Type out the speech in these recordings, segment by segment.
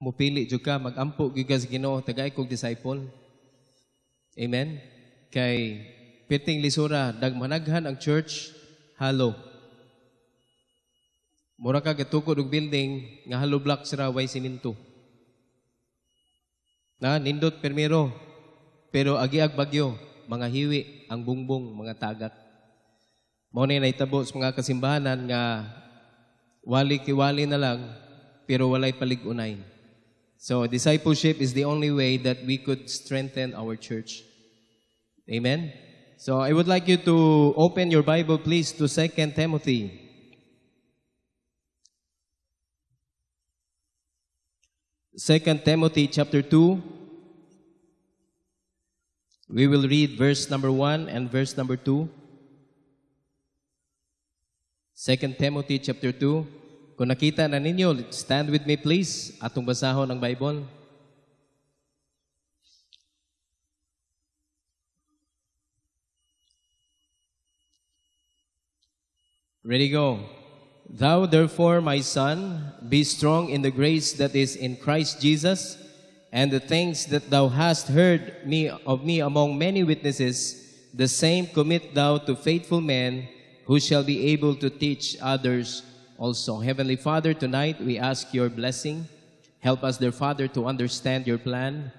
mupili jud ka magampo gigas ka sa Ginoo tagay kog disciple. Amen. Kay piting lisura dagmanaghan ang church halo. Mura ka gatukod og building nga halo blocks ra way siminto. Na nindot permiro pero agiag bagyo mga hiwi ang bungbong mga tagak. Mao na naitabo sa mga kasimbahanan nga wali kiwali na lang pero walay paligunayn. So discipleship is the only way that we could strengthen our church. Amen? So I would like you to open your Bible, please, to Second Timothy. Second Timothy chapter 2. We will read verse number 1 and verse number 2. Second Timothy chapter 2. Kung nakita na ninyo, stand with me please. Atong basahon ng Bible. Ready, go. Thou therefore, my son, be strong in the grace that is in Christ Jesus, and the things that thou hast heard me of me among many witnesses, the same commit thou to faithful men who shall be able to teach others also. Heavenly Father, tonight we ask your blessing. Help us, dear Father, to understand your plan.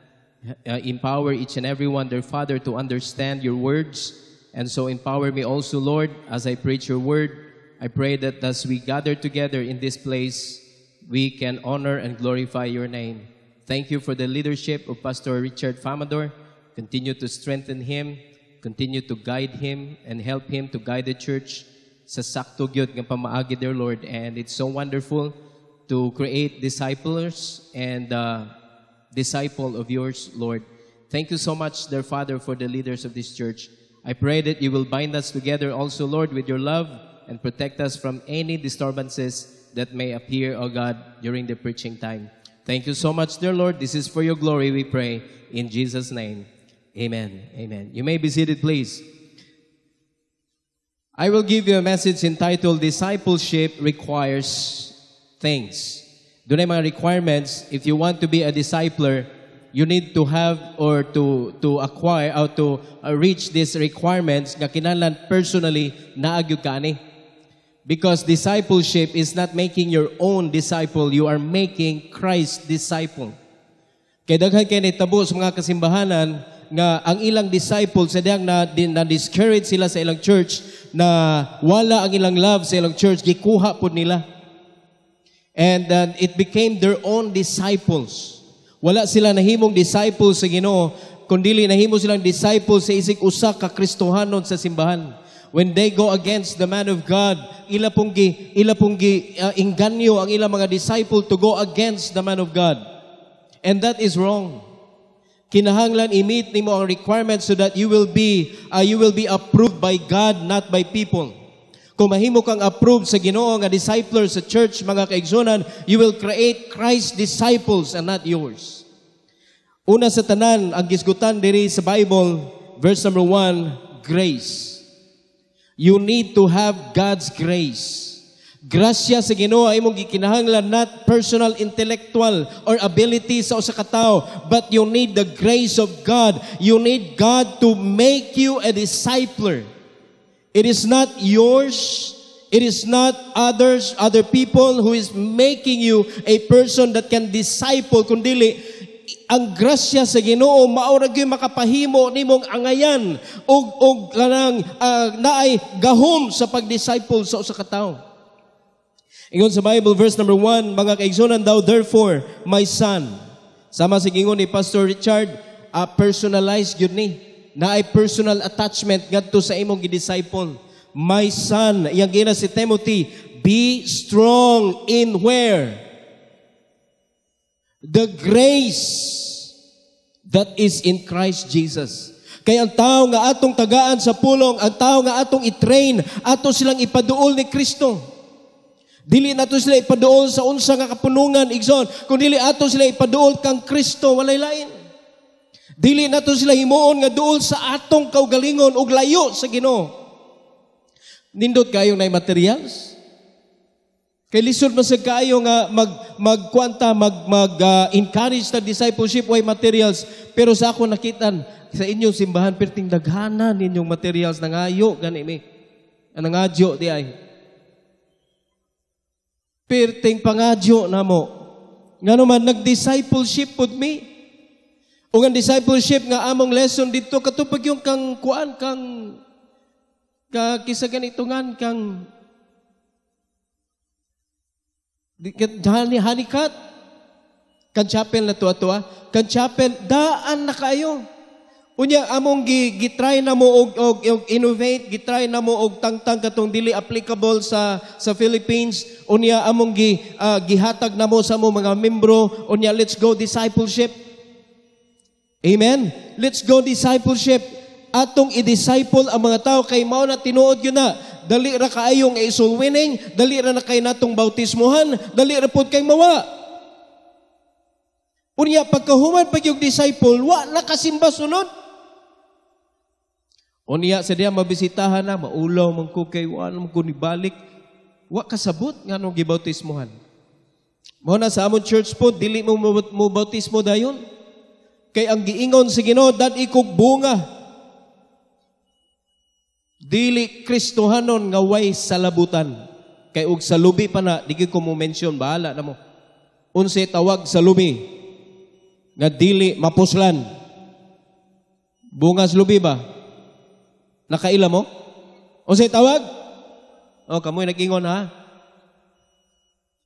Uh, empower each and every one, dear Father, to understand your words. And so empower me also, Lord, as I preach your word. I pray that as we gather together in this place, we can honor and glorify your name. Thank you for the leadership of Pastor Richard Famador. Continue to strengthen him, continue to guide him, and help him to guide the church sa sakto gyud nga pamaagi dear Lord and it's so wonderful to create disciples and uh, disciple of yours Lord. Thank you so much dear Father for the leaders of this church. I pray that you will bind us together also Lord with your love and protect us from any disturbances that may appear O God during the preaching time. Thank you so much dear Lord. This is for your glory we pray in Jesus name. Amen. Amen. You may be seated please. I will give you a message entitled Discipleship Requires Things. Doon ay mga requirements. If you want to be a discipler, you need to have or to to acquire or to uh, reach these requirements nga kinahanglan personally na kani because discipleship is not making your own disciple you are making Christ disciple kay daghan kay nitabo sa mga kasimbahanan nga ang ilang disciples sa na, din, na discourage sila sa ilang church na wala ang ilang love sa ilang church gikuha pud nila and uh, it became their own disciples wala sila nahimong disciples sa Ginoo kundili nahimo silang disciples sa isig usa ka Kristohanon sa simbahan when they go against the man of God, ila pong gi, ila pong gi, uh, inganyo ang ilang mga disciple to go against the man of God. And that is wrong. Kinahanglan i-meet nimo ang requirements so that you will be uh, you will be approved by God not by people. Kung mahimo kang approved sa Ginoo nga discipler sa church mga kaigsoonan you will create Christ disciples and not yours. Una sa tanan ang gisgutan diri sa Bible verse number 1, grace. You need to have God's grace. Grasya sa Ginoo imong gikinahanglan not personal intellectual or ability sa usa ka tawo, but you need the grace of God. You need God to make you a discipler. It is not yours. It is not others, other people who is making you a person that can disciple, kundili ang grasya sa Ginoo mao ra gyud makapahimo nimong angayan og og lanang uh, naay gahom sa pagdisciple sa usa ka tawo. Ingon sa Bible, verse number 1, mga kaigsunan daw, therefore, my son. Sama sa gingon ni Pastor Richard, a personalized yun ni. Na ay personal attachment ngadto sa imong disciple. My son, iyang gina si Timothy, be strong in where? The grace that is in Christ Jesus. Kaya ang tao nga atong tagaan sa pulong, ang tao nga atong itrain, ato silang ipaduol ni Kristo. Dili nato sila ipaduol sa unsa nga kapunungan igsoon, kun dili ato sila ipaduol kang Kristo walay lain. Dili nato sila himuon nga duol sa atong kaugalingon ug layo sa Ginoo. Nindot kayo na materials. Kay lisod man sa kayo nga mag magkwanta mag mag uh, encourage ta discipleship way materials pero sa ako nakitan sa inyong simbahan perting daghana ninyong materials nangayo gani mi. Nangadyo di ay perteng pangadyo namo. Nga naman, nag-discipleship with me. O ang discipleship nga among lesson dito, katupag yung kang kuan, kang ka, kisa ganito nga, kang hanikat. Kan chapel na tuwa-tuwa. Ah. Kan chapel, daan na kayo. Unya among gi, gitry na mo og, og, og innovate, gitry na mo og tangtang katong dili applicable sa sa Philippines unya among gi, uh, gihatag namo sa mo mga membro, unya let's go discipleship. Amen? Let's go discipleship. Atong i-disciple ang mga tao kay mao na tinuod yun na. Dali ra kaayong e soul winning, dali ra na kay natong bautismohan, dali ra pod kay mawa. Unya pagkahuman pag yung disciple, wa na kasimba sunod. Unya sa diya mabisitahan na, maulaw, mangkukay, wala mong kunibalik wa kasabot nga nung gibautismohan. Mo na sa amon church po, dili mo mo bautismo dayon. Kay ang giingon si Ginoo dad ikog bunga. Dili Kristohanon nga way salabutan. Kay og sa lubi pa na, digi ko mo mention bahala na mo. Unsay tawag sa lubi nga dili mapuslan. Bungas lubi ba? Nakaila mo? Unsay tawag? O, oh, kamoy nag-ingon ha?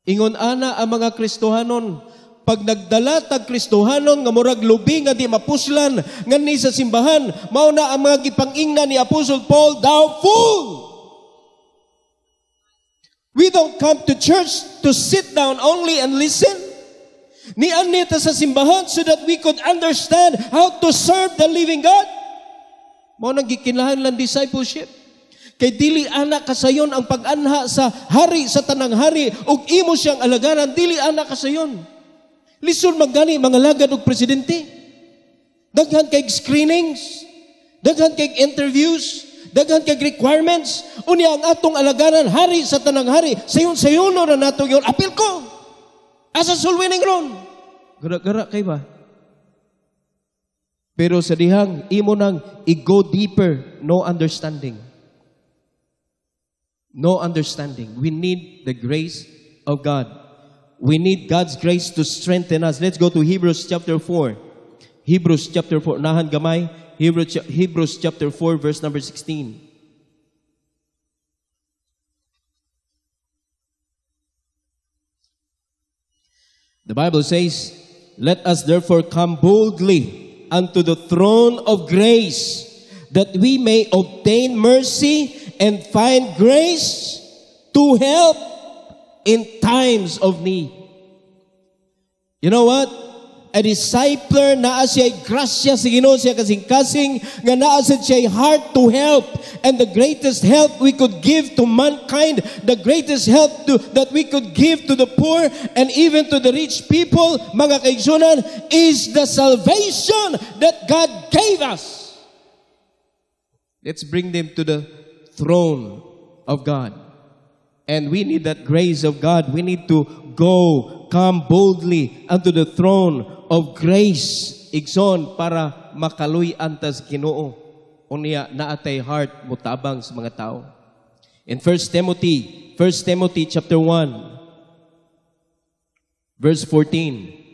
Ingon ana ang mga Kristohanon, pag nagdala tag Kristohanon nga murag lubi nga di mapuslan ni sa simbahan mao na ang mga gipang gipangingna ni Apostle Paul thou fool We don't come to church to sit down only and listen. Ni anita sa simbahan so that we could understand how to serve the living God. Mao nang gikinahanglan discipleship. Kay dili ana kasayon ang pag-anha sa hari sa tanang hari ug imo siyang alagaran dili ana kasayon. Lison magani mga lagad og presidente. Daghan kay screenings, daghan kay interviews, daghan kay requirements. Unya ang atong alagaran hari sa tanang hari. Sayon sayono na nato yon apil ko. Asa sulwining ron? Gara-gara kay ba? Pero sa dihang imo nang i-go deeper, no understanding. no understanding. We need the grace of God. We need God's grace to strengthen us. Let's go to Hebrews chapter 4. Hebrews chapter 4. Nahan gamay. Hebrews, Hebrews chapter 4 verse number 16. The Bible says, Let us therefore come boldly unto the throne of grace, that we may obtain mercy and find grace to help in times of need. You know what? A discipler na siya'y grasya sa Ginoo siya kasing-kasing nga naa siya'y heart to help and the greatest help we could give to mankind, the greatest help to, that we could give to the poor and even to the rich people, mga kaigsunan, is the salvation that God gave us. Let's bring them to the throne of God. And we need that grace of God. We need to go, come boldly unto the throne of grace. Igsoon para makaluy antas kinoo Unya na atay heart mutabang sa mga tao. In 1 Timothy, 1 Timothy chapter 1, verse 14.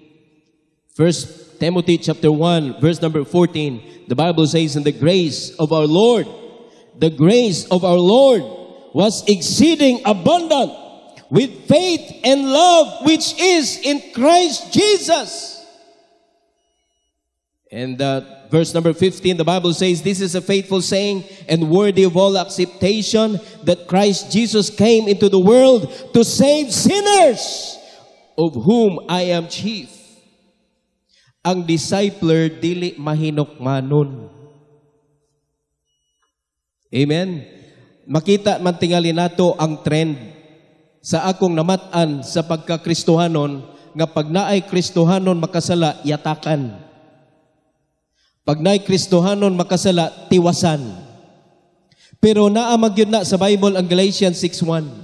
1 Timothy chapter 1, verse number 14, the Bible says, In the grace of our Lord the grace of our Lord was exceeding abundant with faith and love which is in Christ Jesus. And uh, verse number 15, the Bible says, This is a faithful saying and worthy of all acceptation that Christ Jesus came into the world to save sinners, of whom I am chief. Ang discipler dili mahinok manon Amen? Makita man tingali nato ang trend sa akong namatan sa pagkakristohanon nga pag naay kristohanon makasala yatakan. Pag naay kristohanon makasala tiwasan. Pero naamag yun na sa Bible ang Galatians 6.1.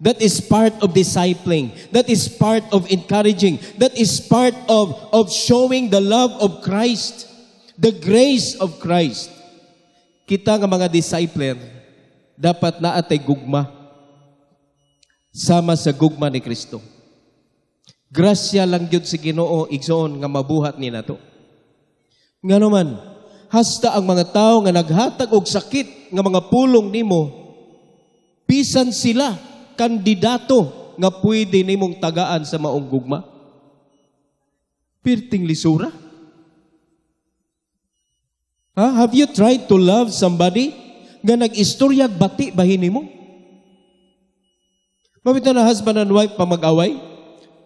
That is part of discipling. That is part of encouraging. That is part of, of showing the love of Christ. The grace of Christ kita nga mga discipler dapat naatay gugma sama sa gugma ni Kristo. Grasya lang gyud si Ginoo igsoon nga mabuhat ni nato. man hasta ang mga tawo nga naghatag og sakit nga mga pulong nimo bisan sila kandidato nga pwede nimong tagaan sa maong gugma. Pirting lisura. Ha? Have you tried to love somebody nga nag-istoryag bati bahin mo? Mabit na husband and wife pa mag-away?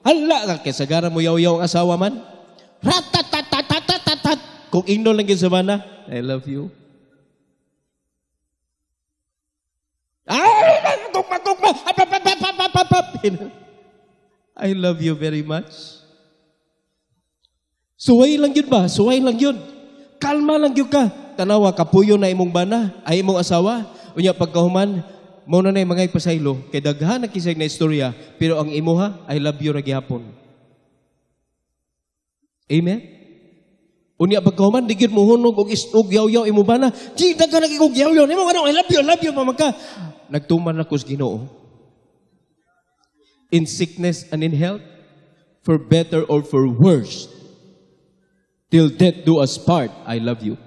Hala, kisagara mo yaw-yaw ang asawa man. Ratatatatatatatatat. Kung ino lang yun sa I love you. I love you very much. Suway lang yun ba? Suway lang yun kalma lang gyud ka. Tanawa kapuyo na imong bana, ay imong asawa. Unya pagkahuman, mao na nay mga ipasaylo. kay daghan na kisay na istorya, pero ang imuha I love you ra gihapon. Amen. Unya pagkahuman digit gyud mo hunog og isog yaw-yaw imo bana. Di daghan na gigog yaw-yaw nimo ano I love you, I love you mamaka. Nagtuman ako sa Ginoo. In sickness and in health, for better or for worse, Till death do us part, I love you.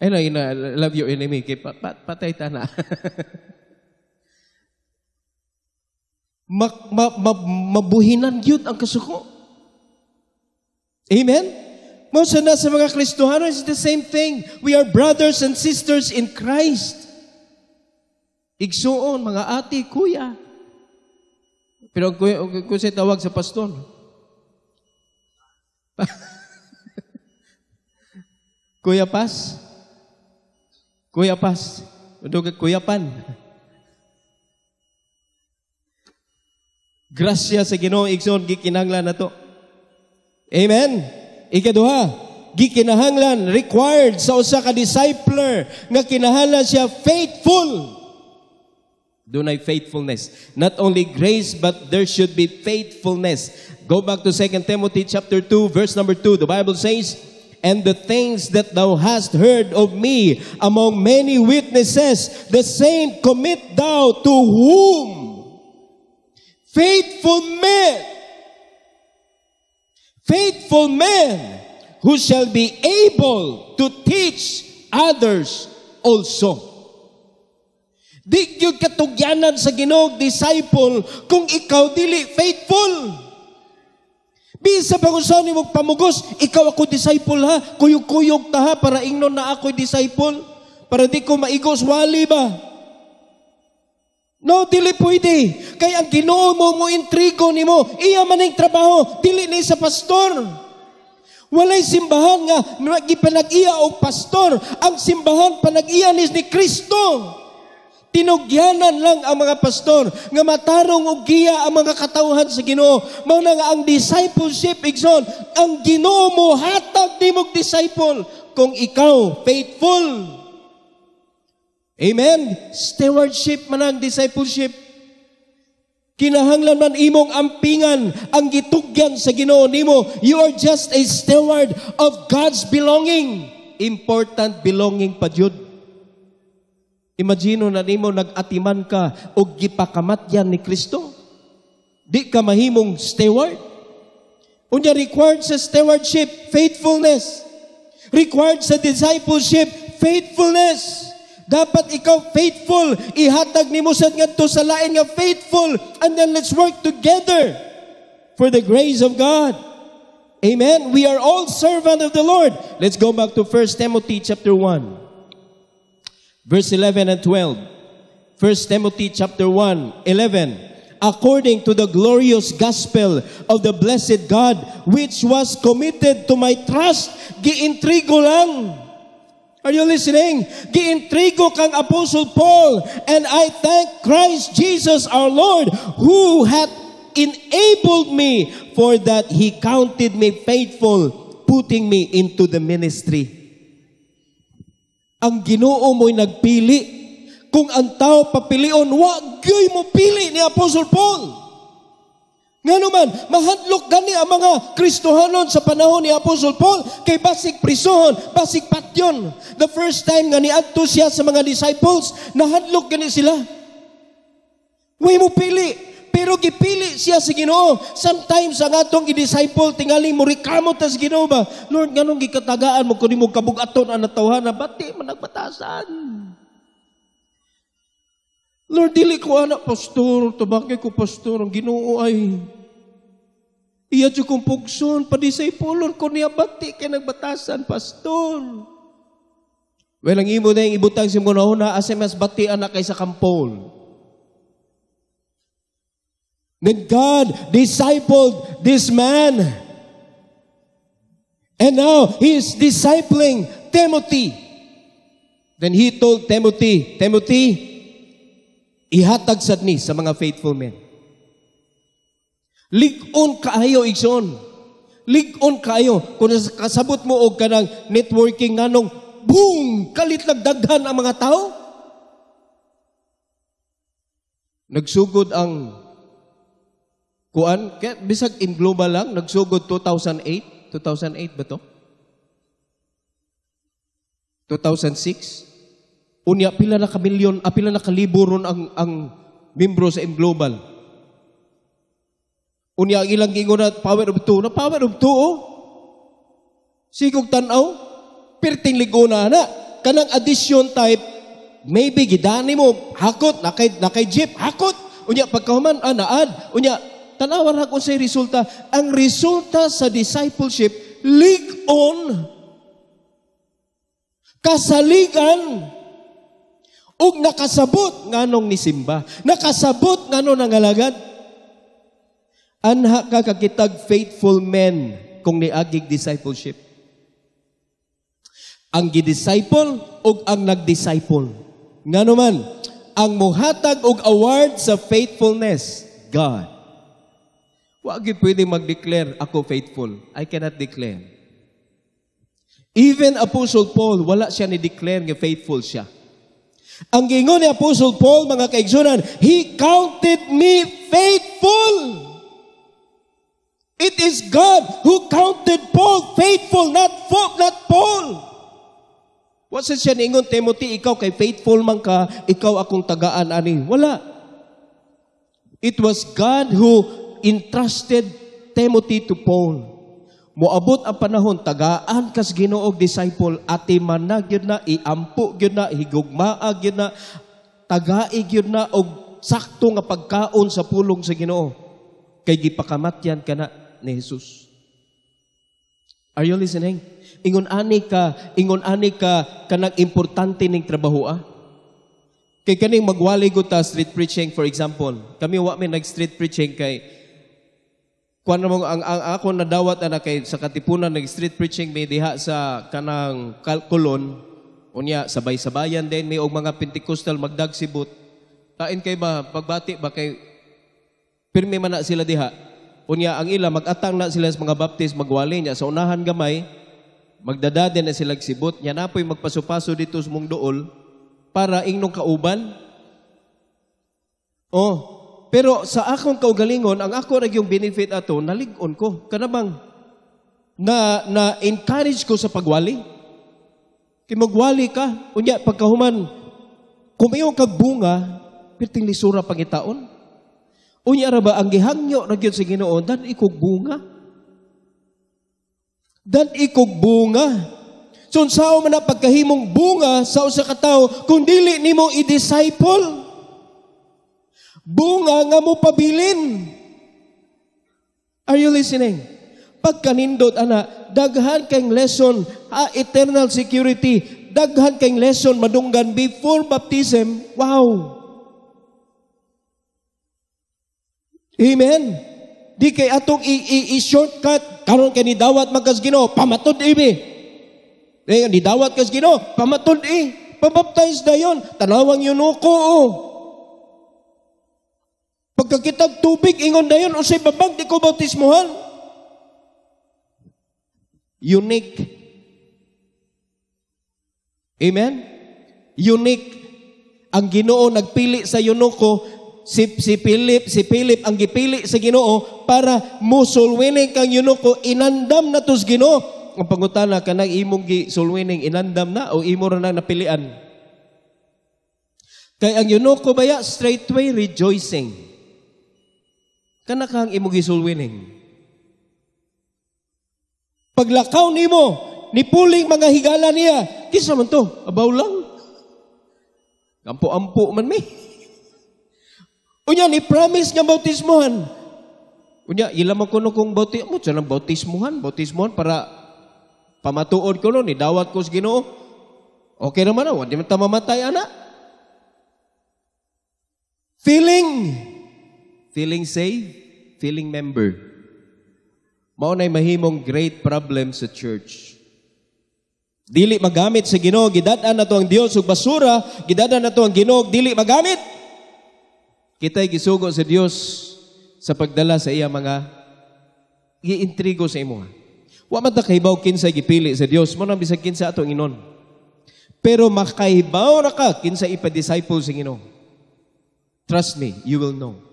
I know, you I love your enemy. Kay, pa, pa, patay ta na. ma, ma, ma, mabuhinan yun ang kasuko. Amen? Most of us sa mga Kristohano, it's the same thing. We are brothers and sisters in Christ. Igsuon, mga ate, kuya. Pero kung, kung, kung siya tawag sa pastor, Kuya Pas? Kuya Pas? Dugag Kuya Pan? Grasya sa Ginoo igsoon gikinahanglan nato. Amen. Ikaduha, gikinahanglan required sa usa ka discipler nga kinahanglan siya faithful Dunay faithfulness. Not only grace, but there should be faithfulness. Go back to 2 Timothy chapter 2, verse number 2. The Bible says, And the things that thou hast heard of me among many witnesses, the same commit thou to whom? Faithful men. Faithful men who shall be able to teach others also. Di gyud katugyanan sa Ginoong disciple kung ikaw dili faithful. Bisa pa kung saan imong pamugos, ikaw ako disciple ha, kuyog-kuyog ta ha, para ingno na ako disciple, para di ko maigos wali ba. No, dili pwede. Kay ang ginoo mo, mo intrigo ni mo, iya man ang trabaho, dili ni sa pastor. Walay simbahan nga, nagipanag-iya o pastor, ang simbahan panag-iya ni Kristo. Kristo. Tinugyanan lang ang mga pastor nga matarong og giya ang mga katawhan sa Ginoo. Mao na nga ang discipleship igsoon, ang Ginoo mo hatag nimog disciple kung ikaw faithful. Amen. Stewardship man ang discipleship. Kinahanglan man imong ampingan ang gitugyan sa Ginoo nimo. You are just a steward of God's belonging. Important belonging pa jud Imagino na nimo nagatiman ka og gipakamatyan ni Kristo. Di ka mahimong steward. Unya required sa stewardship, faithfulness. Required sa discipleship, faithfulness. Dapat ikaw faithful. Ihatag nimo sa ngadto sa lain nga faithful and then let's work together for the grace of God. Amen. We are all servant of the Lord. Let's go back to 1 Timothy chapter 1. Verse 11 and 12. 1 Timothy chapter 1, 11 according to the glorious gospel of the blessed God, which was committed to my trust, giintrigo lang. Are you listening? Giintrigo kang Apostle Paul, and I thank Christ Jesus our Lord, who hath enabled me, for that he counted me faithful, putting me into the ministry ang Ginoo mo'y nagpili. Kung ang tao papilion, wa mo pili ni Apostle Paul. Nga naman, mahadlok gani ang mga Kristohanon sa panahon ni Apostle Paul kay basig prisohon, basig patyon. The first time nga niadto siya sa mga disciples, nahadlok gani sila. Way mo pili, pero gipili siya sa Ginoo. Sometimes ang atong i-disciple tingali mo rekamot ta sa Ginoo ba? Lord, nganong gikatagaan mo kuno mo kabugaton ang natawhan na bati man nagbatasan. Lord, dili ko anak pastor, tubakay ko pastor, ang Ginoo ay Iya jud kong pugson, padisipulon ko niya bati kay nagbatasan, pastor. Well, ang imo na yung ibutang si una, asim mas bati anak kay sa kampol that God discipled this man. And now he is discipling Timothy. Then he told Timothy, Timothy, ihatag sad ni sa mga faithful men. Ligon kaayo igsoon. Ligon kaayo kun kasabot mo og kanang networking nganong boom, kalit nagdaghan ang mga tao. Nagsugod ang Kuan, kaya bisag in global lang, nagsugod 2008. 2008 ba to? 2006. Unya, pila na kamilyon, ah, pila na kalibo ron ang, ang membro sa in global. Unya, ilang gingo na power of two, na power of two, oh. Sigog tanaw, perting liguna na. Kanang addition type, maybe gidani mo, hakot, nakay, nakay jeep, hakot. Unya, pagkahuman, ah, naad. Unya, tanawan ra unsay resulta. Ang resulta sa discipleship lig-on kasaligan ug nakasabot nganong nisimba. Nakasabot ngano nangalagad. Anha ka kakitag faithful men kung niagig discipleship. Ang gidisciple ug ang nagdisciple. Ngano man ang muhatag og award sa faithfulness God. Huwag yung pwede mag-declare, ako faithful. I cannot declare. Even Apostle Paul, wala siya ni-declare nga faithful siya. Ang gingon ni Apostle Paul, mga kaigsunan, He counted me faithful. It is God who counted Paul faithful, not, Paul, not Paul. What says siya ningon, Timothy, ikaw kay faithful man ka, ikaw akong tagaan ani. Wala. It was God who entrusted Timothy to Paul. Moabot ang panahon, tagaan kas ginoog disciple, ati manag yun na, iampo yun na, higugmaag yun na, tagaig yun na, og sakto nga pagkaon sa pulong sa ginoo. Kay gipakamatyan ka na ni Jesus. Are you listening? Ingon ani ka, ingon ani ka, kanang importante ning trabaho ah. Kay kaning magwali ta street preaching for example. Kami wa may nag street preaching kay kuan mo ang, ang ako na dawat ana kay sa katipunan ng street preaching may diha sa kanang kalkulon unya sabay-sabayan din may og mga Pentecostal magdagsibot sibot tain kay ba pagbati ba kay pirmi man na sila diha unya ang ila magatang na sila sa mga baptist magwali niya sa unahan gamay magdadade na sila sibot nya napoy magpasupaso dito sa mong dool para ingnong kauban oh pero sa akong kaugalingon, ang ako ra yung benefit ato, nalig ko. Kanabang, na, na-encourage ko sa pagwali. Kay magwali ka, unya, pagkahuman, kumayo kag bunga, pirting lisura pangitaon. Unya ra ba, ang gihangyo na gyud sa ginoon, dan ikog bunga. Dan ikog bunga. So, sao man na pagkahimong bunga sa usa ka tawo kung dili nimo i-disciple, Bunga nga mo pabilin. Are you listening? Pagkanindot, ana, daghan kang lesson, ha, eternal security, daghan kang lesson, madunggan before baptism, wow. Amen? Di kay atong i-shortcut, karon kay ni dawat magkas Ginoo, pamatod ibi. Eh, ni dawat kas Ginoo, pamatod i. Eh. Pabaptize dayon, tanawang yunuko o. Oh. Pagkakitab tubig, ingon dayon, o sa babag, di ko bautismuhan. Unique. Amen? Unique. Ang ginoo nagpili sa Yunoko, si, si Philip, si Philip ang gipili sa ginoo para musulwinig kang Yunoko, inandam na to sa ginoo. Ang pangutana, kanang imong gisulwinig, inandam na o imo na napilian? Kaya ang Yunoko baya, straightway rejoicing kana kang imong gisulwining. Paglakaw nimo, nipuling mga higala niya, kinsa man to? Abaw lang. Kampo-ampo man mi. Unya ni promise nga bautismohan. Unya ila man kuno kong bauti mo sa bautismohan, bautismohan para pamatuod ko no ni dawat ko sa Ginoo. Okay naman oh. na, wala man mamatay, anak. Feeling Feeling safe, feeling member. Mao nay mahimong great problem sa church. Dili magamit sa Ginoo, gidad-an nato ang Dios ug basura, gidad-an nato ang Ginoo, dili magamit. Kitay gisugo sa Dios sa pagdala sa iya mga giintrigo sa imo. Wa man ta kahibaw kinsa gipili sa Dios, mo nang bisag kinsa atong inon. Pero makahibaw ra ka kinsa ipa-disciple sa Ginoo. Trust me, you will know.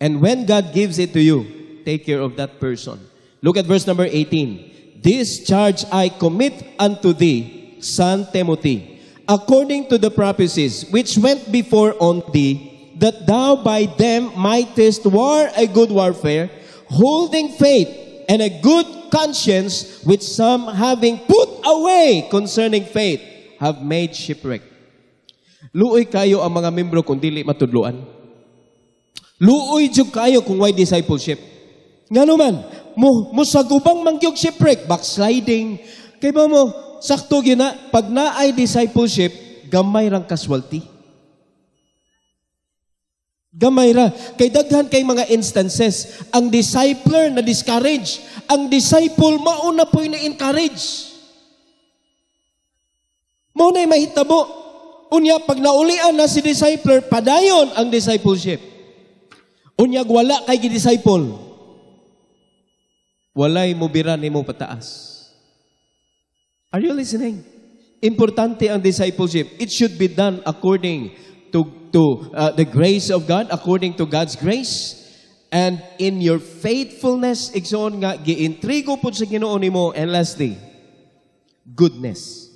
And when God gives it to you, take care of that person. Look at verse number 18. This charge I commit unto thee, son Timothy, according to the prophecies which went before on thee, that thou by them mightest war a good warfare, holding faith and a good conscience, which some having put away concerning faith, have made shipwreck. Luoy kayo ang mga membro kung dili matudluan. Luoy jud kayo kung why discipleship. Ngano man, mo musagubang mangyog shipwreck, backsliding, kay ba mo sakto gyud na pag naay discipleship, gamay rang casualty. Gamay ra. Kay daghan kay mga instances, ang discipler na discourage, ang disciple mauna po na encourage. Mao na mahitabo. Unya pag naulian na si discipler, padayon ang discipleship. Unyag wala kay gi-disciple. Walay mo bira nimo pataas. Are you listening? Importante ang discipleship. It should be done according to to uh, the grace of God, according to God's grace. And in your faithfulness, igsoon nga, giintrigo po sa ginoon mo. And lastly, goodness.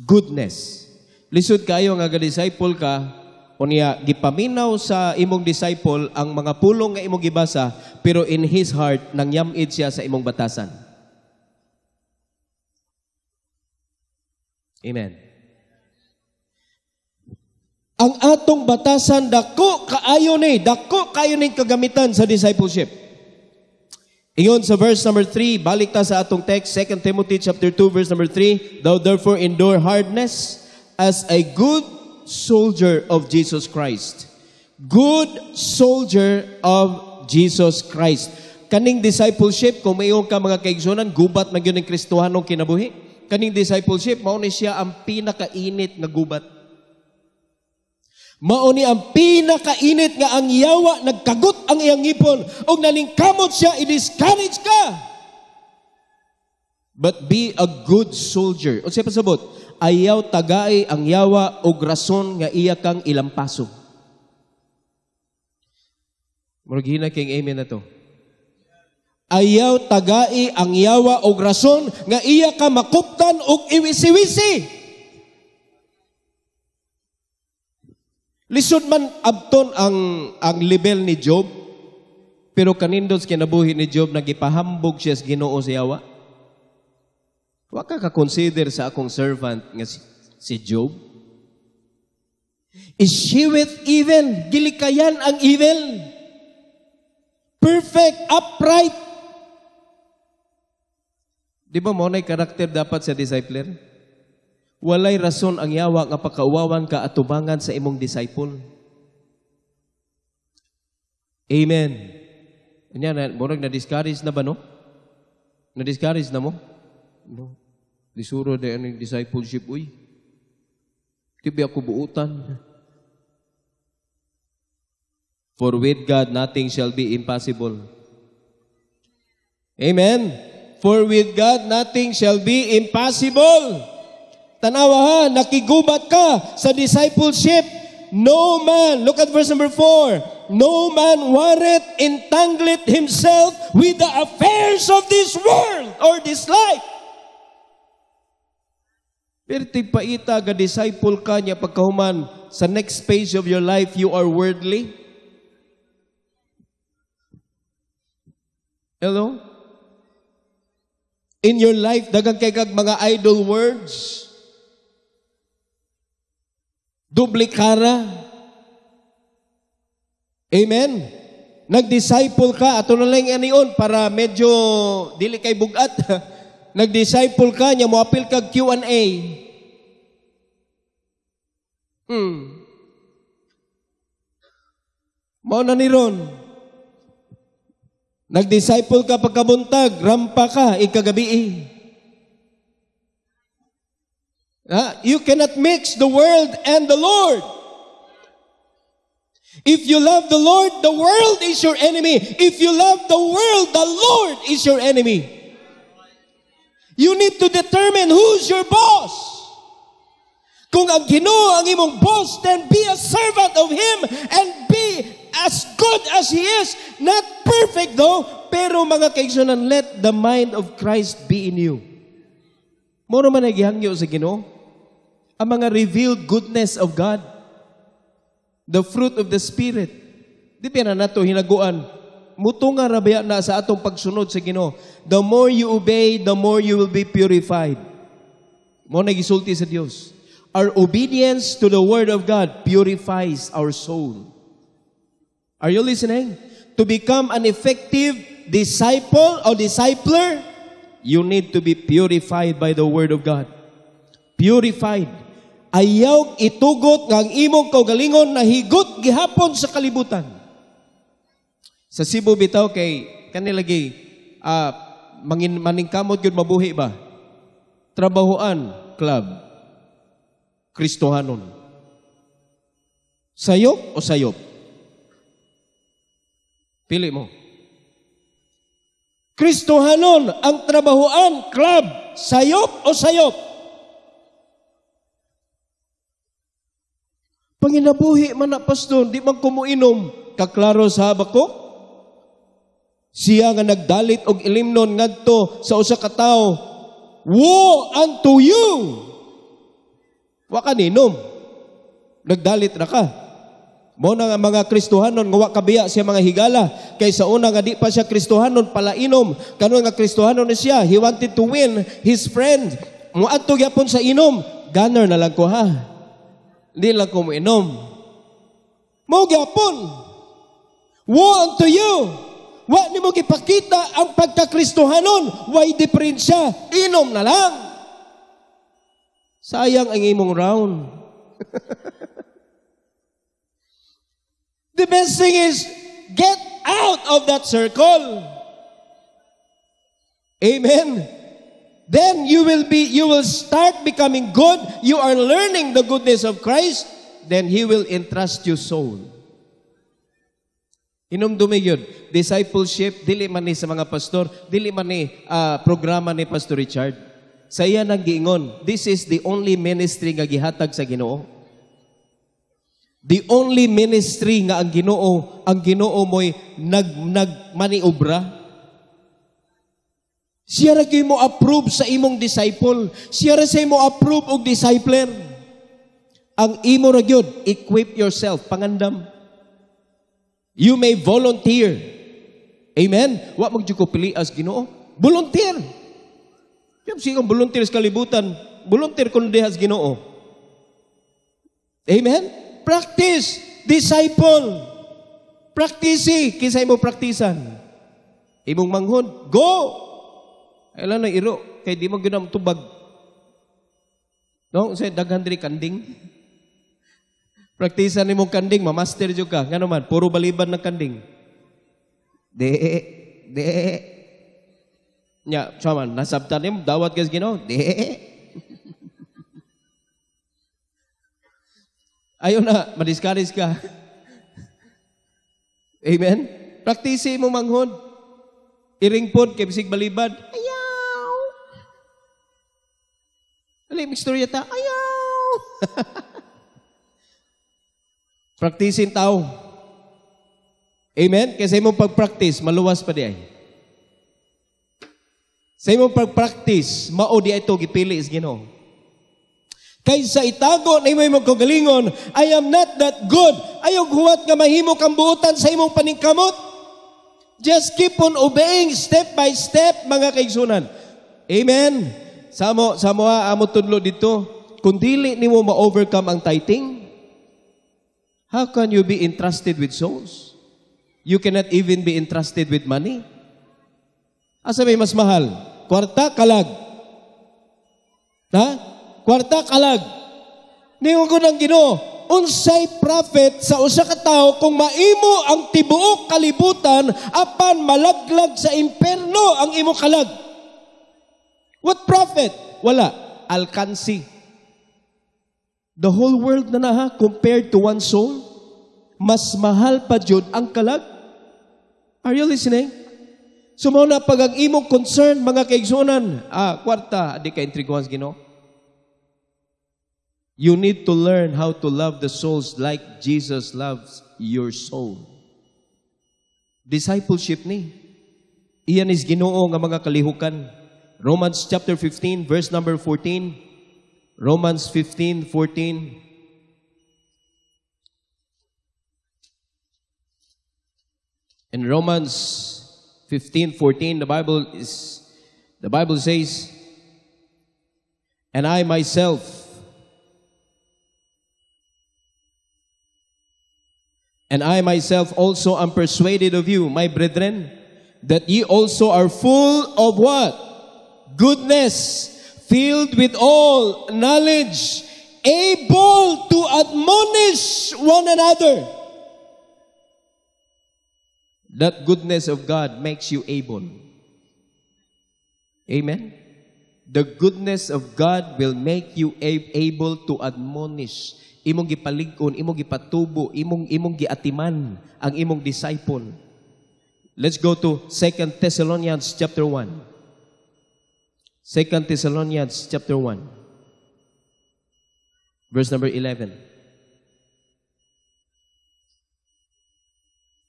Goodness. Lisod kayo nga ga-disciple ka, Unya, gipaminaw sa imong disciple ang mga pulong nga imong gibasa, pero in his heart, nangyamid siya sa imong batasan. Amen. Ang atong batasan, dako kaayo ni, dako kaayo ni kagamitan sa discipleship. Iyon sa verse number 3, balik ta sa atong text, 2 Timothy chapter 2, verse number 3, Thou therefore endure hardness as a good soldier of Jesus Christ. Good soldier of Jesus Christ. Kaning discipleship, kung mayon ka mga kaigsunan, gubat man yun ang Kristohanong kinabuhi. Kaning discipleship, mauni siya ang pinakainit nga gubat. Mauni ang pinakainit nga ang yawa, nagkagot ang iyang ngipon, o nalingkamot siya, i-discourage ka. But be a good soldier. O siya pasabot, ayaw tagai ang yawa o grason nga iya kang ilampaso. Murag king amen na to. Ayaw tagai ang yawa o grason nga iya ka makuptan og iwisi-wisi. Lisod man abton ang ang level ni Job pero kanindos kinabuhi ni Job nagipahambog siya sa Ginoo sa yawa. Wa ka ka-consider sa akong servant nga si si Job? Is she with evil? Gilikayan ang evil? Perfect, upright. Di ba mo na karakter dapat sa discipler? Walay rason ang yawa nga pakauwawan ka atubangan sa imong disciple. Amen. Kanya na, murag na-discourage na ba no? Na-discourage na mo? No? Disuro na yan yung discipleship. Uy, tibi ako buutan. For with God, nothing shall be impossible. Amen? For with God, nothing shall be impossible. Tanawa ha, nakigubat ka sa discipleship. No man, look at verse number 4. No man warreth entangleth himself with the affairs of this world or this life. Perti paita ga disciple ka niya pagkahuman sa next phase of your life you are worldly. Hello? In your life dagang kay kag mga idol words. Dubli kara. Amen. Nag-disciple ka ato na lang anion para medyo dili kay bugat. Nag-disciple ka niya, moapil kag Q&A. Hmm. Mao na ni Ron. Nag-disciple ka pagkabuntag, rampa ka, ikagabi Ha? You cannot mix the world and the Lord. If you love the Lord, the world is your enemy. If you love the world, the Lord is your enemy. You need to determine who's your boss. Kung ang Ginoo ang imong boss, then be a servant of Him and be as good as He is. Not perfect though, pero mga kaigsunan, let the mind of Christ be in you. Moro man nagihangyo sa Ginoo, ang mga revealed goodness of God, the fruit of the Spirit, di pa na nato hinaguan, mutunga rabaya na sa atong pagsunod sa Ginoo. The more you obey, the more you will be purified. Mo nagisulti sa Dios. Our obedience to the word of God purifies our soul. Are you listening? To become an effective disciple or discipler, you need to be purified by the word of God. Purified. Ayaw itugot ng imong kaugalingon na higot gihapon sa kalibutan. Sa Cebu bitaw kay kanilagi uh, ah, mangin maningkamot gyud mabuhi ba? Trabahoan club. Kristohanon. Sayop o sayop? Pili mo. Kristohanon ang trabahoan club. Sayop o sayop? Panginabuhi man na pastor, di man kumuinom. Kaklaro sa habak siya nga nagdalit og ilimnon ngadto sa usa ka tawo, "Woe unto you!" Wa kaninom. Nagdalit na ka. Mo na nga mga Kristohanon nga wa kabiya siya mga higala kay sa una nga di pa siya Kristohanon palainom kanon nga Kristohanon na siya he wanted to win his friend muadto gyapon sa inom ganar na lang ko ha di lang ko mo inom mo gyapon woe unto you Wa nimo gipakita ang pagkakristohanon, way siya. inom na lang. Sayang ang imong round. The best thing is, get out of that circle. Amen. Then you will be, you will start becoming good. You are learning the goodness of Christ. Then He will entrust you soul. Inumdumi yun. Discipleship, dili man ni sa mga pastor, dili man ni uh, programa ni Pastor Richard. Sa iya nang giingon, this is the only ministry nga gihatag sa Ginoo. The only ministry nga ang Ginoo, ang Ginoo mo'y nag, nag nagmaniobra. Siya ra kay mo approve sa imong disciple. Siya ra sa imo approve og discipler. Ang imo ra gyud, equip yourself, pangandam. You may volunteer. Amen? Wa magjuko pili as Ginoo. Volunteer. Yung sikang volunteer sa kalibutan, volunteer kung dihas Ginoo. Amen? Practice. Disciple. Practice. Kisa mo praktisan. Imong manghon, go! Ilan na iro, kay di mo ginam tubag. No, say daghan kanding. Praktisan nimo kanding, mamaster juga. ka. Ngano man, puro baliban ng kanding. De, de. Nya, saman, nasabtan nimo dawat guys gino, oh. De. Ayo na, madiskaris ka. Amen. Praktisi mo manghon. Iring pod kay bisig balibad. Ayaw. Ali, mixture ya, ta. Ayaw. Praktisin tao. Amen? Kaya sa imong pag-practice, maluwas pa di ay. Sa imong pag-practice, mao di ay ito, gipili is Ginoo. Kaysa itago na imong imong kagalingon, I am not that good. Ayog huwat nga mahimo kang buutan sa imong paningkamot. Just keep on obeying step by step, mga kaigsunan. Amen? Samo, samo ha, ah, amo tudlo dito. Kung dili ni mo ma-overcome ang tithing, How can you be entrusted with souls? You cannot even be entrusted with money. Asa may mas mahal? Kwarta, kalag. Ha? Kwarta, kalag. Niyo ko ng ginoo, unsay prophet sa usa ka tawo kung maimo ang tibuok kalibutan apan malaglag sa impierno ang imo kalag. What prophet? Wala. Alkansi. The whole world na naha compared to one soul, mas mahal pa jud ang kalag. Are you listening? So mo na pag ang imong concern mga kaigsoonan, ah kwarta di ka intriguan sa Ginoo. You need to learn how to love the souls like Jesus loves your soul. Discipleship ni. Iyan is Ginoo nga mga kalihukan. Romans chapter 15 verse number 14. Romans 15, 14. In Romans 15, 14, the Bible is, the Bible says, And I myself, and I myself also am persuaded of you, my brethren, that ye also are full of what? Goodness filled with all knowledge, able to admonish one another. That goodness of God makes you able. Amen? The goodness of God will make you able to admonish. Imong gipaligkon, imong gipatubo, imong imong giatiman ang imong disciple. Let's go to 2 Thessalonians chapter 1. Second Thessalonians chapter 1, verse number 11.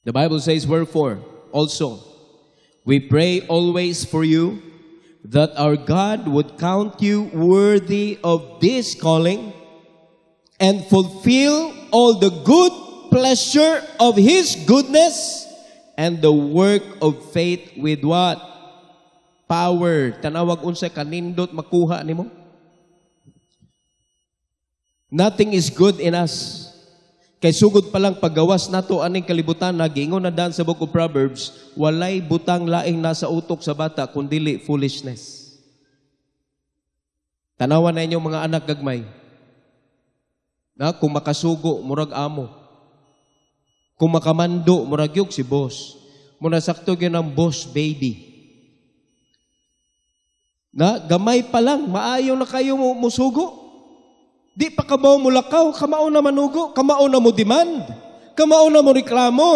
The Bible says, Wherefore also we pray always for you that our God would count you worthy of this calling and fulfill all the good pleasure of His goodness and the work of faith with what? power tanawag unsay kanindot makuha nimo nothing is good in us kay sugod pa lang paggawas nato aning kalibutan nagingon na dan sa book of proverbs walay butang laing nasa utok sa bata kundi foolishness tanawan na inyo mga anak gagmay na kung makasugo murag amo kung makamando murag yog si boss muna sakto gyud ang boss baby na gamay pa lang, maayo na kayo musugo. Di pa kabaw mo lakaw, kamao na manugo, kamao na mo demand, kamao na mo reklamo.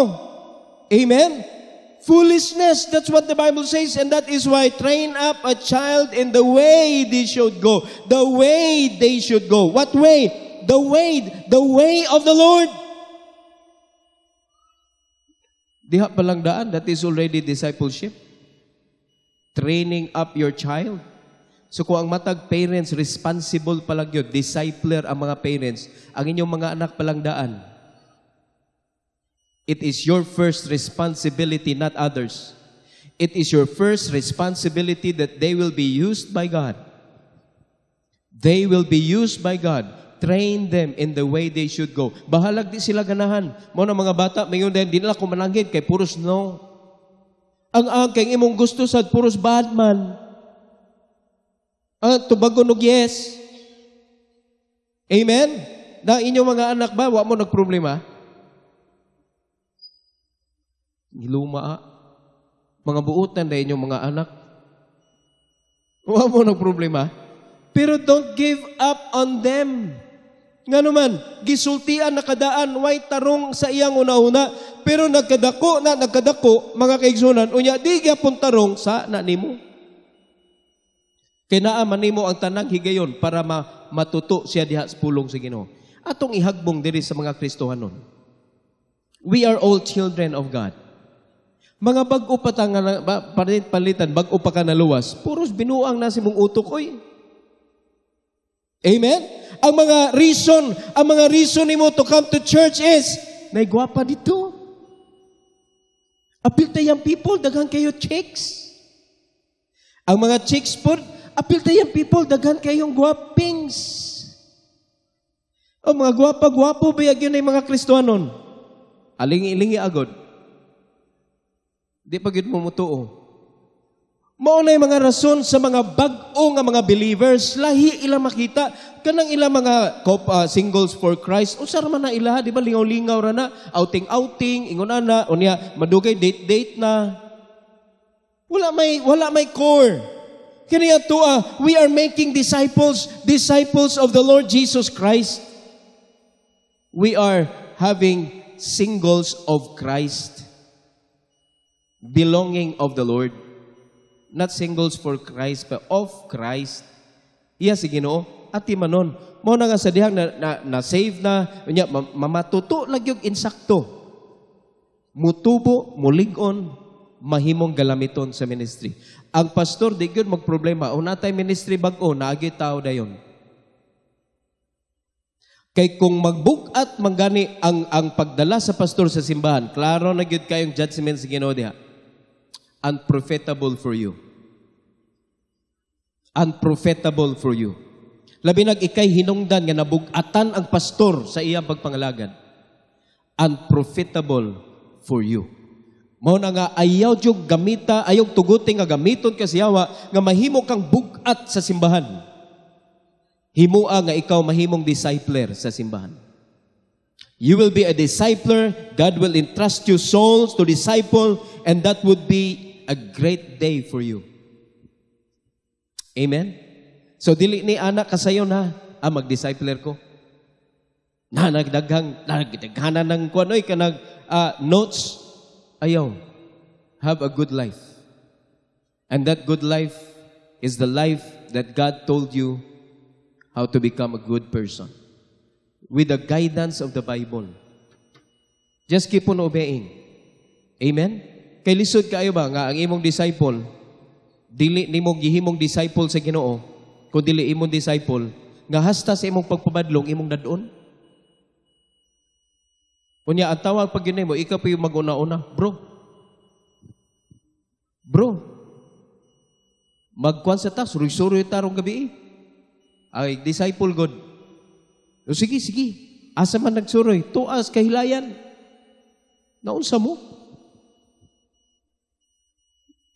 Amen? Foolishness, that's what the Bible says, and that is why train up a child in the way they should go. The way they should go. What way? The way, the way of the Lord. Diha palang daan, that is already discipleship. Training up your child. So kung ang matag parents, responsible palang yun, discipler ang mga parents, ang inyong mga anak palang daan. It is your first responsibility, not others. It is your first responsibility that they will be used by God. They will be used by God. Train them in the way they should go. Bahalag di sila ganahan. Mo na mga bata, mayon din, di nila kumanangin kay puro No. Ang angking imong gusto sad puros bad man. Ang ah, tubagon og yes. Amen? Na inyong mga anak ba, wa mo nagproblema? Giluma ah. Mga buutan na inyong mga anak. Wa mo nagproblema? Pero don't give up on them. Nga naman, gisultian na kadaan, way tarong sa iyang una-una, pero nagkadako na nagkadako, mga kaigsunan, unya, di gyapon tarong sa na nimo. Kinaaman nimo ang tanang higayon para ma matuto siya diha sa pulong sa Ginoo. Atong ihagbong diri sa mga Kristohanon. We are all children of God. Mga bago pa tanga, palit palitan, bag-o pa ka naluwas, puros binuang na si mong utok, oy. Amen? Ang mga reason, ang mga reason nimo to come to church is, naigwapa dito. Apil tayang people, daghan kayo chicks. Ang mga chicks po, apil tayang people, daghan kayong guwapings. O mga gwapa-gwapo, bayag yun ay mga Kristohanon. aling ilingi agod. Di pa gid mo mutuo. Mao na mga rason sa mga bag-o nga mga believers, lahi ila makita kanang ila mga uh, singles for Christ. Usa ra man na ila, di ba lingaw-lingaw ra na, outing-outing, ingon ana unya madugay date-date na. Wala may wala may core. Kini ato uh, we are making disciples, disciples of the Lord Jesus Christ. We are having singles of Christ. Belonging of the Lord not singles for Christ, but of Christ. Iya si Ginoo, at timanon. Mao na nga sa dihang na, na, na save na, nya mamatuto lang yung insakto. Mutubo, muligon, mahimong galamiton sa ministry. Ang pastor, di yun magproblema. Una tay ministry bag-o, naagi tao dayon. Kay kung at manggani ang ang pagdala sa pastor sa simbahan, klaro na gyud kayong judgment sa Ginoo diha unprofitable for you. Unprofitable for you. Labi nag ikay hinungdan nga nabugatan ang pastor sa iyang pagpangalagan. Unprofitable for you. Mao na nga ayaw jug gamita, ayaw tugutin nga gamiton ka siyawa nga mahimo kang bugat sa simbahan. Himua nga ikaw mahimong discipler sa simbahan. You will be a discipler. God will entrust you souls to disciple and that would be a great day for you. Amen? So, dili ni anak kasayon ha, ah, mag-discipler ko. Na nagdaghang, nagdaghanan ng kwanoy ka nag uh, notes. Ayaw. Have a good life. And that good life is the life that God told you how to become a good person. With the guidance of the Bible. Just keep on obeying. Amen? Kay lisod kaayo ba nga ang imong disciple dili nimo gihimong disciple sa Ginoo kun dili imong disciple nga hasta sa imong pagpabadlong imong dadon? Unya ang tawag pag yun mo, ikaw pa yung mag-una-una. Bro. Bro. Magkuhan sa taas, suruy-suruy tarong gabi eh. Ay, disciple God. O sige, sige. Asa man nagsuroy, tuas, kahilayan. Naunsa mo?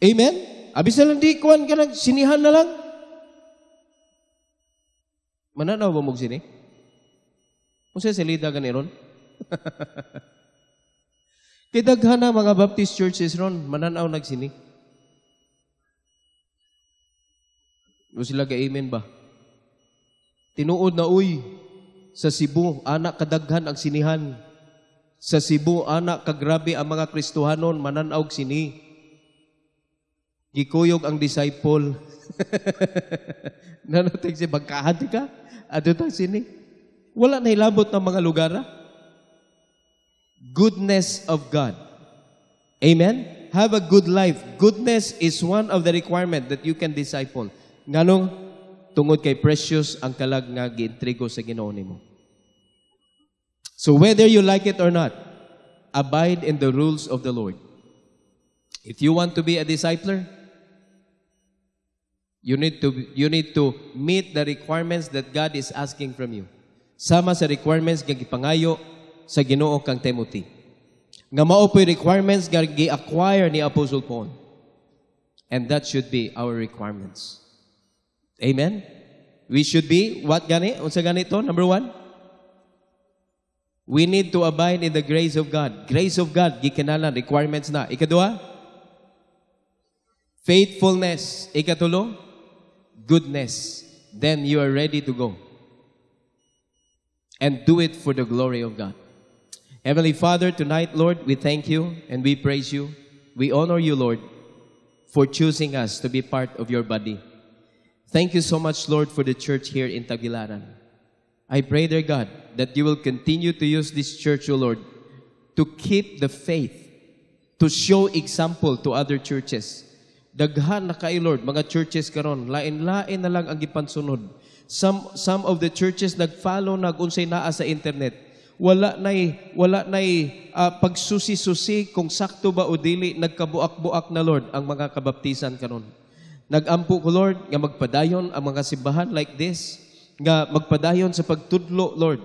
Amen? Abis na lang di, kuhan ka lang, sinihan na lang. Mananaw ba mong sini? Kung sa salida ganiron? Kidaghan na mga Baptist churches ron, mananaw nagsini. O sila ka-amen ba? Tinuod na uy, sa Cebu, anak kadaghan ang sinihan. Sa Cebu, anak kagrabe ang mga Kristohanon, mananaw sini. Gikuyog ang disciple. Nanating si Bagkahan ka. Ato tang sini. Wala na hilabot ng mga lugar. Ha? Goodness of God. Amen? Have a good life. Goodness is one of the requirement that you can disciple. Nganong tungod kay precious ang kalag nga giintrigo sa Ginoo nimo. So whether you like it or not, abide in the rules of the Lord. If you want to be a discipler, You need to you need to meet the requirements that God is asking from you. Sama sa requirements nga gipangayo sa Ginoo kang Timothy. Nga mao po requirements nga gi-acquire ni Apostle Paul. And that should be our requirements. Amen. We should be what gani? Unsa ganito? Number one, we need to abide in the grace of God. Grace of God, gikinalan, requirements na. Ikaduha, faithfulness. Ikatulo, goodness, then you are ready to go. And do it for the glory of God. Heavenly Father, tonight, Lord, we thank you and we praise you. We honor you, Lord, for choosing us to be part of your body. Thank you so much, Lord, for the church here in Tagilaran. I pray, dear God, that you will continue to use this church, O oh Lord, to keep the faith, to show example to other churches, Daghan na kay Lord, mga churches karon lain-lain na lang ang gipansunod. Some, some of the churches nag-follow nag-unsay naa sa internet. Wala nay wala nay uh, pagsusi-susi kung sakto ba o dili nagkabuak-buak na Lord ang mga kabaptisan karon. Nagampo ko Lord nga magpadayon ang mga simbahan like this nga magpadayon sa pagtudlo Lord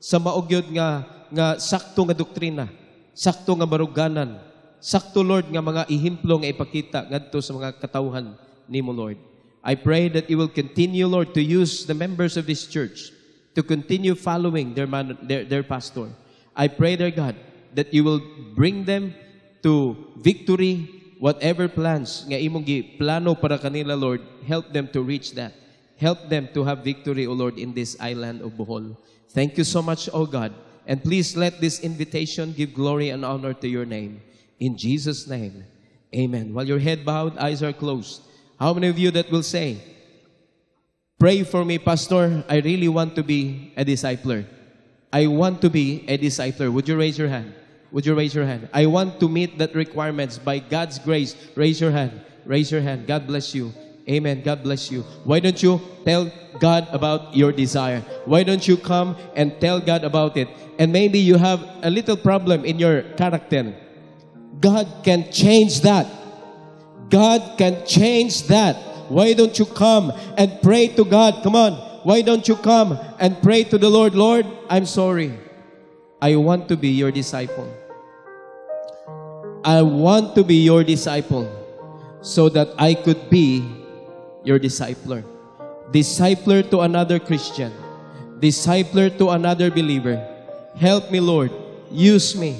sa maugyod nga nga sakto nga doktrina, sakto nga baruganan, sakto Lord nga mga ihimplo nga ipakita ngadto sa mga katawhan nimo Lord. I pray that you will continue Lord to use the members of this church to continue following their man, their, their pastor. I pray dear God that you will bring them to victory whatever plans nga imong gi plano para kanila Lord, help them to reach that. Help them to have victory, O Lord, in this island of Bohol. Thank you so much, O God. And please let this invitation give glory and honor to your name. In Jesus' name, amen. While your head bowed, eyes are closed, how many of you that will say, Pray for me, Pastor. I really want to be a discipler. I want to be a discipler. Would you raise your hand? Would you raise your hand? I want to meet that requirements by God's grace. Raise your hand. Raise your hand. God bless you. Amen. God bless you. Why don't you tell God about your desire? Why don't you come and tell God about it? And maybe you have a little problem in your character. God can change that. God can change that. Why don't you come and pray to God? Come on. Why don't you come and pray to the Lord? Lord, I'm sorry. I want to be your disciple. I want to be your disciple so that I could be your discipler. Discipler to another Christian. Discipler to another believer. Help me, Lord. Use me.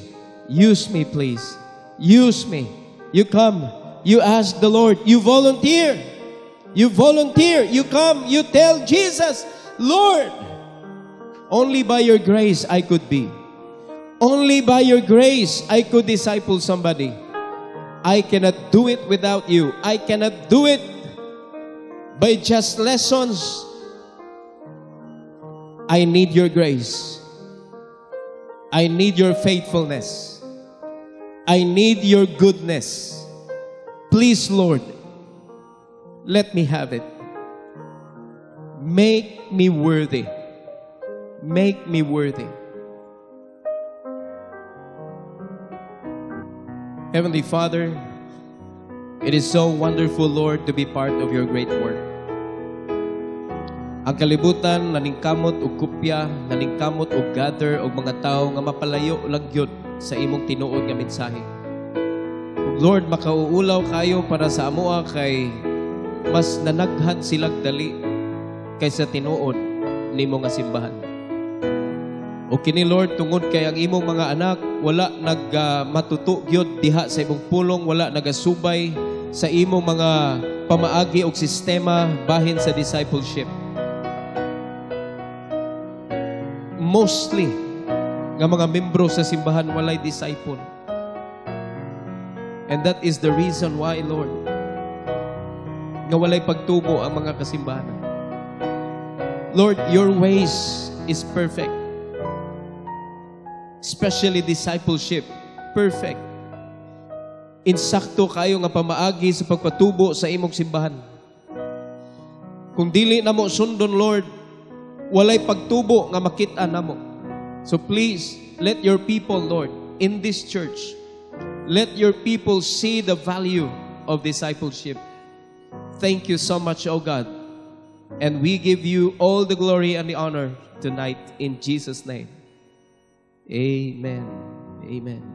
Use me, please. Use me. You come. You ask the Lord. You volunteer. You volunteer. You come. You tell Jesus, Lord, only by your grace I could be. Only by your grace I could disciple somebody. I cannot do it without you. I cannot do it by just lessons. I need your grace. I need your faithfulness. I need your goodness. Please, Lord, let me have it. Make me worthy. Make me worthy. Heavenly Father, it is so wonderful, Lord, to be part of your great work. Ang kalibutan naningkamot kupya, kopya, naningkamot og gather og mga tawo nga mapalayo lang gyud sa imong tinuod nga mensahe. Lord, makauulaw kayo para sa amoa ah, kay mas nanaghan silag dali kaysa tinuod nimo nga simbahan. O kini Lord, tungod kay ang imong mga anak wala nagmatuto uh, gyud diha sa imong pulong, wala nagasubay sa imong mga pamaagi og sistema bahin sa discipleship. mostly nga mga membro sa simbahan walay disciple. And that is the reason why, Lord, nga walay pagtubo ang mga kasimbahan. Lord, your ways is perfect. Especially discipleship, perfect. Insakto kayo nga pamaagi sa pagpatubo sa imong simbahan. Kung dili na mo sundon, Lord, walay pagtubo nga makita namo. So please, let your people, Lord, in this church, let your people see the value of discipleship. Thank you so much, O God. And we give you all the glory and the honor tonight in Jesus' name. Amen. Amen.